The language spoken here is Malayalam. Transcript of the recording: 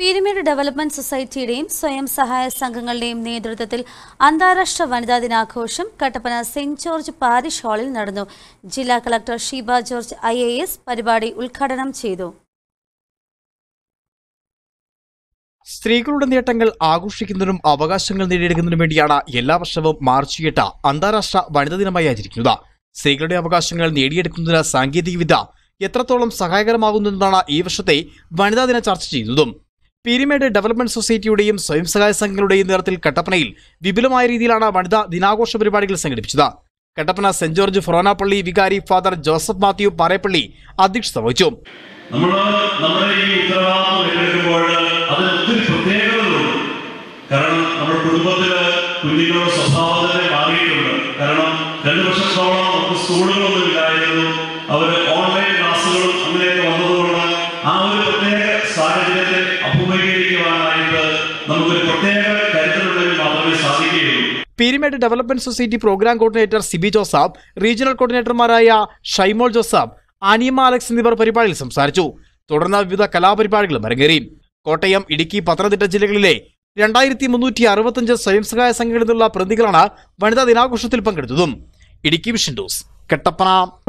പീരുമേട് ഡെവലപ്മെന്റ് സൊസൈറ്റിയുടെയും സ്വയം സഹായ സംഘങ്ങളുടെയും നേതൃത്വത്തിൽ അന്താരാഷ്ട്ര വനിതാ ദിനാഘോഷം കട്ടപ്പന സെന്റ് ജോർജ് പാരിഷ് ഹാളിൽ നടന്നു ജില്ലാ കളക്ടർ ഷീബ ജോർജ് ഐ പരിപാടി ഉദ്ഘാടനം ചെയ്തു സ്ത്രീകളുടെ നേട്ടങ്ങൾ ആഘോഷിക്കുന്നതിനും അവകാശങ്ങൾ നേടിയെടുക്കുന്നതിനും വേണ്ടിയാണ് എല്ലാ വർഷവും മാർച്ച് എട്ട് അന്താരാഷ്ട്ര വനിതാ ദിനമായി ആചരിക്കുന്നത് സ്ത്രീകളുടെ അവകാശങ്ങൾ നേടിയെടുക്കുന്നതിന് സാങ്കേതികവിദ്യ എത്രത്തോളം സഹായകരമാകുന്നു ഈ വർഷത്തെ വനിതാ ദിന ചർച്ച ചെയ്യുന്നതും പീരിമേട് ഡെവലപ്മെന്റ് സൊസൈറ്റിയുടെയും സ്വയം സഹായ സംഘങ്ങളുടെയും നേതൃത്വത്തിൽ കട്ടപ്പനയിൽ വിപുലമായ രീതിയിലാണ് വനിതാ ദിനാഘോഷ പരിപാടികൾ സംഘടിപ്പിച്ചത് കട്ടപ്പന സെന്റ് ജോർജ് ഫൊറോനാപ്പള്ളി വികാരി ഫാദർ ജോസഫ് മാത്യു പാറേപ്പള്ളി അധ്യക്ഷത വഹിച്ചു നമ്മൾ നമ്മുടെ ഈ ഉത്തരവാദിത്വം അതിന് കാരണം നമ്മുടെ കുഞ്ഞുങ്ങളുടെ സ്വഭാവത്തിനെ മാറിയിട്ടുണ്ട് കാരണം രണ്ട് വർഷത്തോളം പ്രത്യേക തരത്തിലുള്ളവർ Peermade development society program coordinator Siby ജോസാബ് റീജിയണൽ കോർഡിനേറ്റർമാരായ ഷൈമോൾ ജോസാബ് അനീമ അലക്സ് എന്നിവർ പരിപാടിയിൽ സംസാരിച്ചു തുടർന്ന് വിവിധ കലാപരിപാടികളും അരങ്ങേറി കോട്ടയം ഇടുക്കി പത്തനംതിട്ട ജില്ലകളിലെ രണ്ടായിരത്തി മുന്നൂറ്റി അറുപത്തഞ്ച് സ്വയം സഹായ സംഘങ്ങളിൽ നിന്നുള്ള പ്രതികളാണ് വനിതാ ദിനാഘോഷത്തിൽ പങ്കെടുത്തതും ഇടുക്കി വിഷൻ ന്യൂസ് കെട്ടപ്പന